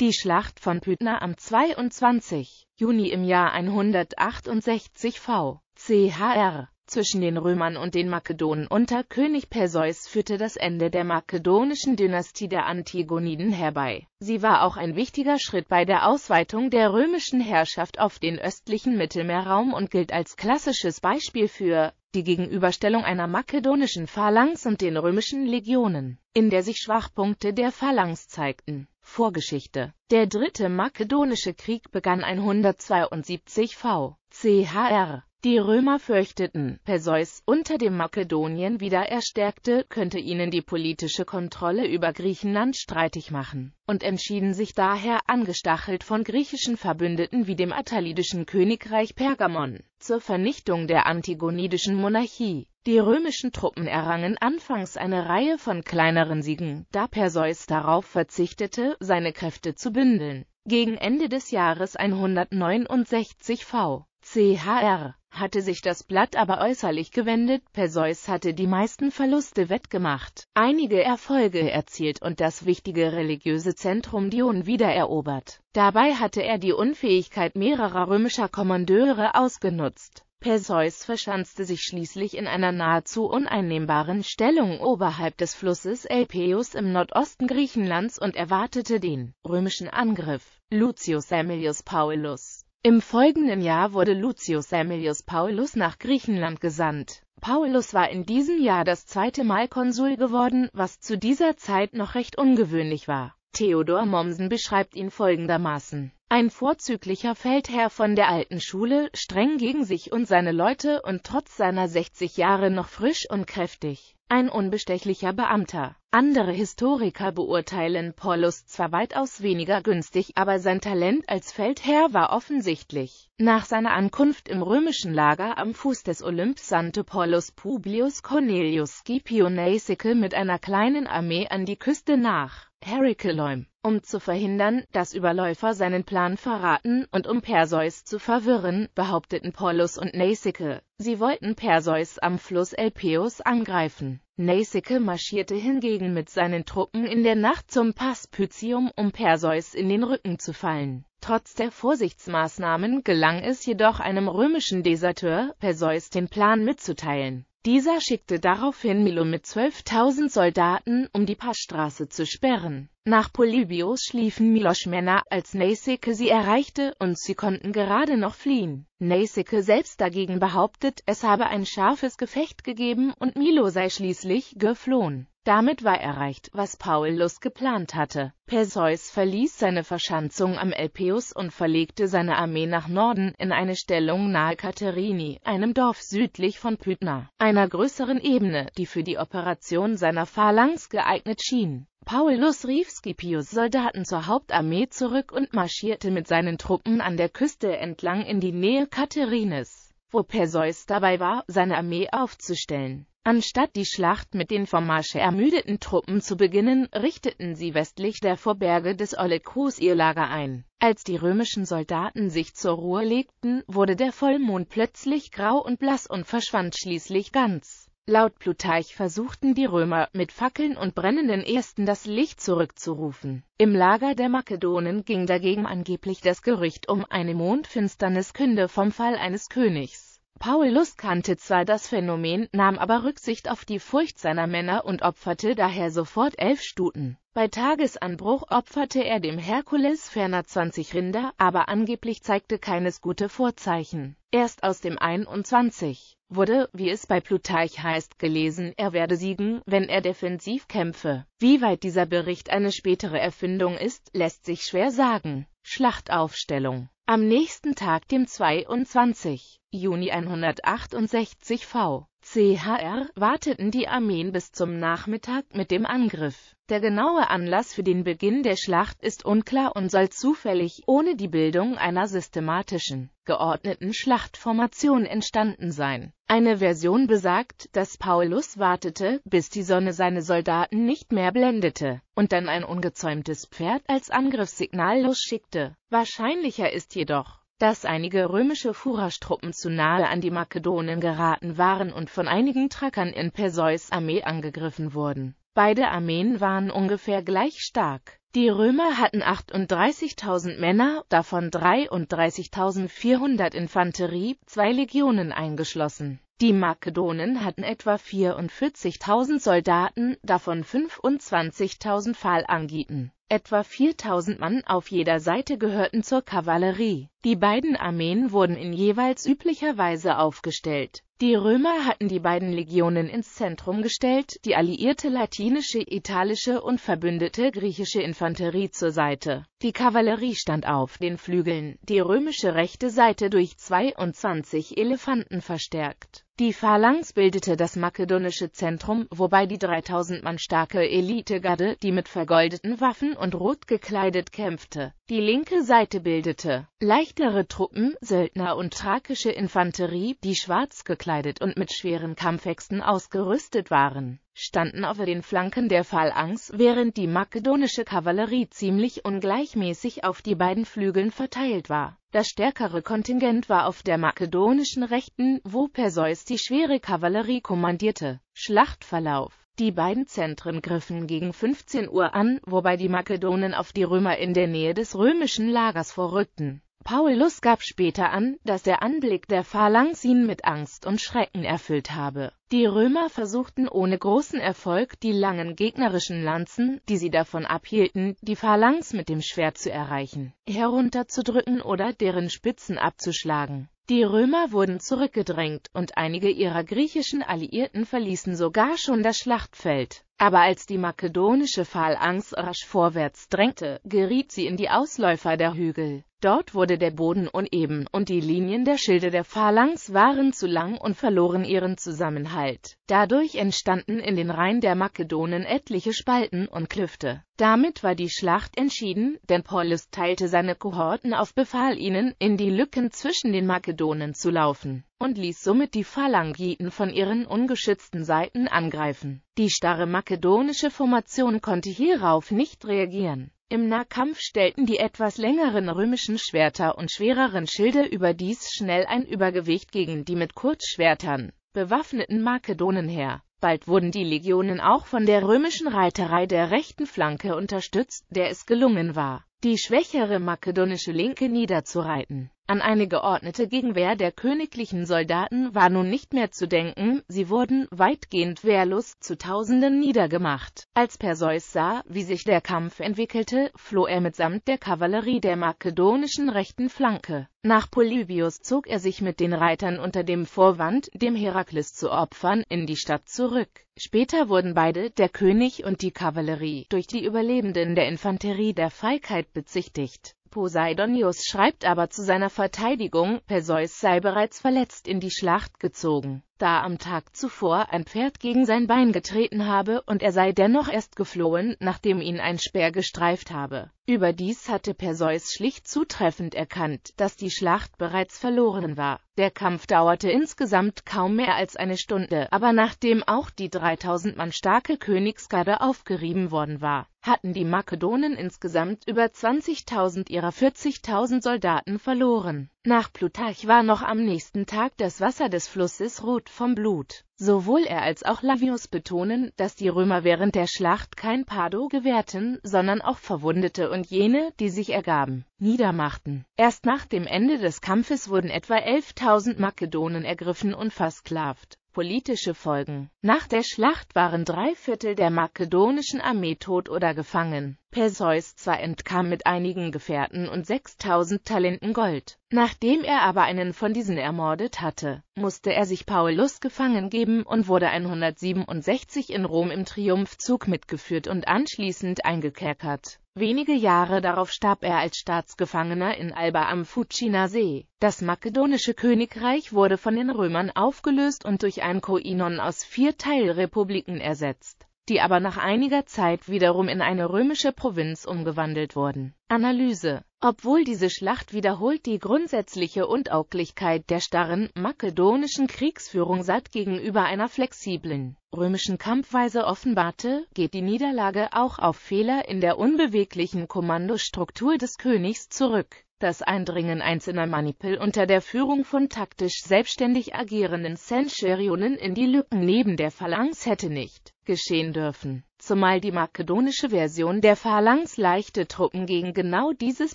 Die Schlacht von Pydna am 22. Juni im Jahr 168 v. chr. zwischen den Römern und den Makedonen unter König Perseus führte das Ende der makedonischen Dynastie der Antigoniden herbei. Sie war auch ein wichtiger Schritt bei der Ausweitung der römischen Herrschaft auf den östlichen Mittelmeerraum und gilt als klassisches Beispiel für die Gegenüberstellung einer makedonischen Phalanx und den römischen Legionen, in der sich Schwachpunkte der Phalanx zeigten. Vorgeschichte. Der dritte makedonische Krieg begann 172 v. chr. Die Römer fürchteten, Perseus unter dem Makedonien wieder erstärkte, könnte ihnen die politische Kontrolle über Griechenland streitig machen, und entschieden sich daher, angestachelt von griechischen Verbündeten wie dem attalidischen Königreich Pergamon, zur Vernichtung der antigonidischen Monarchie. Die römischen Truppen errangen anfangs eine Reihe von kleineren Siegen, da Perseus darauf verzichtete, seine Kräfte zu bündeln. Gegen Ende des Jahres 169 v. CHR hatte sich das Blatt aber äußerlich gewendet, Perseus hatte die meisten Verluste wettgemacht, einige Erfolge erzielt und das wichtige religiöse Zentrum Dion wiedererobert. Dabei hatte er die Unfähigkeit mehrerer römischer Kommandeure ausgenutzt, Perseus verschanzte sich schließlich in einer nahezu uneinnehmbaren Stellung oberhalb des Flusses Elpeus im Nordosten Griechenlands und erwartete den römischen Angriff. Lucius Aemilius Paulus Im folgenden Jahr wurde Lucius Aemilius Paulus nach Griechenland gesandt. Paulus war in diesem Jahr das zweite Mal Konsul geworden, was zu dieser Zeit noch recht ungewöhnlich war. Theodor Mommsen beschreibt ihn folgendermaßen. Ein vorzüglicher Feldherr von der alten Schule, streng gegen sich und seine Leute und trotz seiner 60 Jahre noch frisch und kräftig. Ein unbestechlicher Beamter. Andere Historiker beurteilen Paulus zwar weitaus weniger günstig, aber sein Talent als Feldherr war offensichtlich. Nach seiner Ankunft im römischen Lager am Fuß des Olymps sandte Paulus Publius Cornelius Scipio Naesicle mit einer kleinen Armee an die Küste nach. Harry Kelheim, um zu verhindern, dass Überläufer seinen Plan verraten und um Perseus zu verwirren, behaupteten Paulus und Naesike, sie wollten Perseus am Fluss Elpeus angreifen. Naesike marschierte hingegen mit seinen Truppen in der Nacht zum Pass Pytium, um Perseus in den Rücken zu fallen. Trotz der Vorsichtsmaßnahmen gelang es jedoch einem römischen Deserteur, Perseus den Plan mitzuteilen. Dieser schickte daraufhin Milo mit 12.000 Soldaten, um die Passstraße zu sperren. Nach Polybios schliefen Milos Männer, als Naisike sie erreichte, und sie konnten gerade noch fliehen. Naisike selbst dagegen behauptet, es habe ein scharfes Gefecht gegeben und Milo sei schließlich geflohen. Damit war erreicht, was Paulus geplant hatte. Perseus verließ seine Verschanzung am Elpeus und verlegte seine Armee nach Norden in eine Stellung nahe Katerini, einem Dorf südlich von Pydna, einer größeren Ebene, die für die Operation seiner Phalanx geeignet schien. Paulus rief Scipios Soldaten zur Hauptarmee zurück und marschierte mit seinen Truppen an der Küste entlang in die Nähe Katharines, wo Perseus dabei war, seine Armee aufzustellen. Anstatt die Schlacht mit den vom Marsch ermüdeten Truppen zu beginnen, richteten sie westlich der Vorberge des Olekus ihr Lager ein. Als die römischen Soldaten sich zur Ruhe legten, wurde der Vollmond plötzlich grau und blass und verschwand schließlich ganz. Laut Plutarch versuchten die Römer, mit Fackeln und brennenden Ästen das Licht zurückzurufen. Im Lager der Makedonen ging dagegen angeblich das Gerücht um eine Mondfinsterniskünde vom Fall eines Königs. Paulus kannte zwar das Phänomen, nahm aber Rücksicht auf die Furcht seiner Männer und opferte daher sofort elf Stuten. Bei Tagesanbruch opferte er dem Herkules ferner 20 Rinder, aber angeblich zeigte keines gute Vorzeichen. Erst aus dem 21 wurde, wie es bei Plutarch heißt, gelesen, er werde siegen, wenn er defensiv kämpfe. Wie weit dieser Bericht eine spätere Erfindung ist, lässt sich schwer sagen. Schlachtaufstellung Am nächsten Tag, dem 22. Juni 168 v. CHR warteten die Armeen bis zum Nachmittag mit dem Angriff. Der genaue Anlass für den Beginn der Schlacht ist unklar und soll zufällig, ohne die Bildung einer systematischen, geordneten Schlachtformation entstanden sein. Eine Version besagt, dass Paulus wartete, bis die Sonne seine Soldaten nicht mehr blendete, und dann ein ungezäumtes Pferd als Angriffssignal losschickte. Wahrscheinlicher ist jedoch, dass einige römische Furastruppen zu nahe an die Makedonen geraten waren und von einigen Thrakern in Perseus Armee angegriffen wurden. Beide Armeen waren ungefähr gleich stark. Die Römer hatten 38.000 Männer, davon 33.400 Infanterie, zwei Legionen eingeschlossen. Die Makedonen hatten etwa 44.000 Soldaten, davon 25.000 Phalangiten. Etwa 4000 Mann auf jeder Seite gehörten zur Kavallerie. Die beiden Armeen wurden in jeweils üblicher Weise aufgestellt. Die Römer hatten die beiden Legionen ins Zentrum gestellt, die alliierte latinische, italische und verbündete griechische Infanterie zur Seite. Die Kavallerie stand auf den Flügeln, die römische rechte Seite durch 22 Elefanten verstärkt. Die Phalanx bildete das makedonische Zentrum, wobei die 3000 Mann starke Elitegarde, die mit vergoldeten Waffen und rot gekleidet kämpfte, die linke Seite bildete. Leichtere Truppen, Söldner und thrakische Infanterie, die schwarz gekleidet und mit schweren Kampfäxten ausgerüstet waren standen auf den Flanken der Phalanx, während die makedonische Kavallerie ziemlich ungleichmäßig auf die beiden Flügeln verteilt war. Das stärkere Kontingent war auf der makedonischen Rechten, wo Perseus die schwere Kavallerie kommandierte. Schlachtverlauf die beiden Zentren griffen gegen 15 Uhr an, wobei die Makedonen auf die Römer in der Nähe des römischen Lagers vorrückten. Paulus gab später an, dass der Anblick der Phalanx ihn mit Angst und Schrecken erfüllt habe. Die Römer versuchten ohne großen Erfolg, die langen gegnerischen Lanzen, die sie davon abhielten, die Phalanx mit dem Schwert zu erreichen, herunterzudrücken oder deren Spitzen abzuschlagen. Die Römer wurden zurückgedrängt und einige ihrer griechischen Alliierten verließen sogar schon das Schlachtfeld. Aber als die makedonische Phalanx rasch vorwärts drängte, geriet sie in die Ausläufer der Hügel. Dort wurde der Boden uneben und die Linien der Schilde der Phalanx waren zu lang und verloren ihren Zusammenhalt. Dadurch entstanden in den Reihen der Makedonen etliche Spalten und Klüfte. Damit war die Schlacht entschieden, denn Paulus teilte seine Kohorten auf, befahl ihnen, in die Lücken zwischen den Makedonen zu laufen und ließ somit die Phalangiten von ihren ungeschützten Seiten angreifen. Die starre makedonische Formation konnte hierauf nicht reagieren. Im Nahkampf stellten die etwas längeren römischen Schwerter und schwereren Schilde überdies schnell ein Übergewicht gegen die mit Kurzschwertern bewaffneten Makedonen her. Bald wurden die Legionen auch von der römischen Reiterei der rechten Flanke unterstützt, der es gelungen war, die schwächere makedonische Linke niederzureiten. An eine geordnete Gegenwehr der königlichen Soldaten war nun nicht mehr zu denken, sie wurden, weitgehend wehrlos, zu Tausenden niedergemacht. Als Perseus sah, wie sich der Kampf entwickelte, floh er mitsamt der Kavallerie der makedonischen rechten Flanke. Nach Polybius zog er sich mit den Reitern unter dem Vorwand, dem Herakles zu opfern, in die Stadt zurück. Später wurden beide, der König und die Kavallerie, durch die Überlebenden der Infanterie der Feigheit bezichtigt. Poseidonius schreibt aber zu seiner Verteidigung, Perseus sei bereits verletzt in die Schlacht gezogen, da am Tag zuvor ein Pferd gegen sein Bein getreten habe und er sei dennoch erst geflohen, nachdem ihn ein Speer gestreift habe. Überdies hatte Perseus schlicht zutreffend erkannt, dass die Schlacht bereits verloren war. Der Kampf dauerte insgesamt kaum mehr als eine Stunde, aber nachdem auch die 3000 Mann starke Königsgarde aufgerieben worden war, hatten die Makedonen insgesamt über 20.000 ihrer 40.000 Soldaten verloren. Nach Plutarch war noch am nächsten Tag das Wasser des Flusses rot vom Blut. Sowohl er als auch Lavius betonen, dass die Römer während der Schlacht kein Pardo gewährten, sondern auch Verwundete und jene, die sich ergaben, niedermachten. Erst nach dem Ende des Kampfes wurden etwa 11.000 Makedonen ergriffen und versklavt politische Folgen. Nach der Schlacht waren drei Viertel der makedonischen Armee tot oder gefangen. Perseus zwar entkam mit einigen Gefährten und 6000 Talenten Gold. Nachdem er aber einen von diesen ermordet hatte, musste er sich Paulus gefangen geben und wurde 167 in Rom im Triumphzug mitgeführt und anschließend eingekerkert. Wenige Jahre darauf starb er als Staatsgefangener in Alba am fucina See. Das makedonische Königreich wurde von den Römern aufgelöst und durch ein Koinon aus vier Teilrepubliken ersetzt, die aber nach einiger Zeit wiederum in eine römische Provinz umgewandelt wurden. Analyse obwohl diese Schlacht wiederholt die grundsätzliche Untauglichkeit der starren makedonischen Kriegsführung satt gegenüber einer flexiblen römischen Kampfweise offenbarte, geht die Niederlage auch auf Fehler in der unbeweglichen Kommandostruktur des Königs zurück. Das Eindringen einzelner Manipel unter der Führung von taktisch selbstständig agierenden Centurionen in die Lücken neben der Phalanx hätte nicht geschehen dürfen zumal die makedonische Version der Phalanx leichte Truppen gegen genau dieses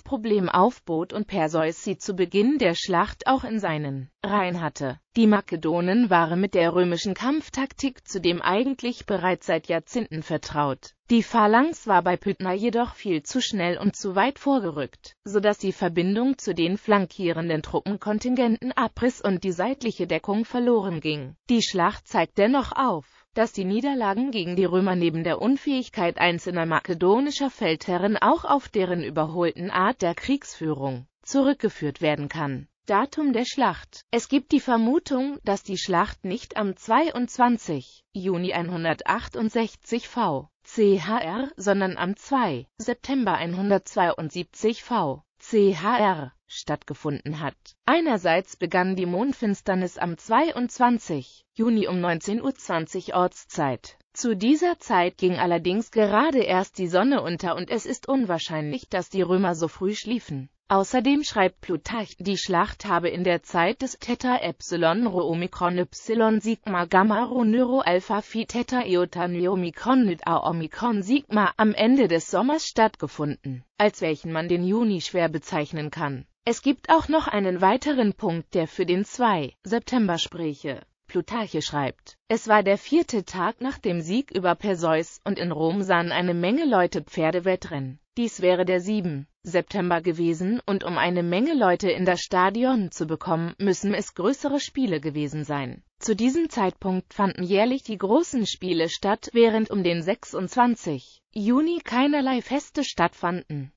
Problem aufbot und Perseus sie zu Beginn der Schlacht auch in seinen Reihen hatte. Die Makedonen waren mit der römischen Kampftaktik zudem eigentlich bereits seit Jahrzehnten vertraut. Die Phalanx war bei Pythna jedoch viel zu schnell und zu weit vorgerückt, sodass die Verbindung zu den flankierenden Truppenkontingenten abriss und die seitliche Deckung verloren ging. Die Schlacht zeigt dennoch auf, dass die Niederlagen gegen die Römer neben der Unfähigkeit einzelner makedonischer Feldherren auch auf deren überholten Art der Kriegsführung zurückgeführt werden kann. Datum der Schlacht Es gibt die Vermutung, dass die Schlacht nicht am 22. Juni 168 v. CHR, sondern am 2. September 172 v. CHR stattgefunden hat. Einerseits begann die Mondfinsternis am 22. Juni um 19.20 Uhr Ortszeit. Zu dieser Zeit ging allerdings gerade erst die Sonne unter und es ist unwahrscheinlich, dass die Römer so früh schliefen. Außerdem schreibt Plutarch, die Schlacht habe in der Zeit des Theta Epsilon Rho Omikron Y Sigma Gamma Rho Nero Alpha Phi Theta Iota Neo Omikron Nita Omikron Sigma am Ende des Sommers stattgefunden, als welchen man den Juni schwer bezeichnen kann. Es gibt auch noch einen weiteren Punkt, der für den 2. September spräche. Plutarche schreibt, es war der vierte Tag nach dem Sieg über Perseus und in Rom sahen eine Menge Leute Pferdewettrennen. Dies wäre der 7. September gewesen und um eine Menge Leute in das Stadion zu bekommen, müssen es größere Spiele gewesen sein. Zu diesem Zeitpunkt fanden jährlich die großen Spiele statt, während um den 26. Juni keinerlei Feste stattfanden.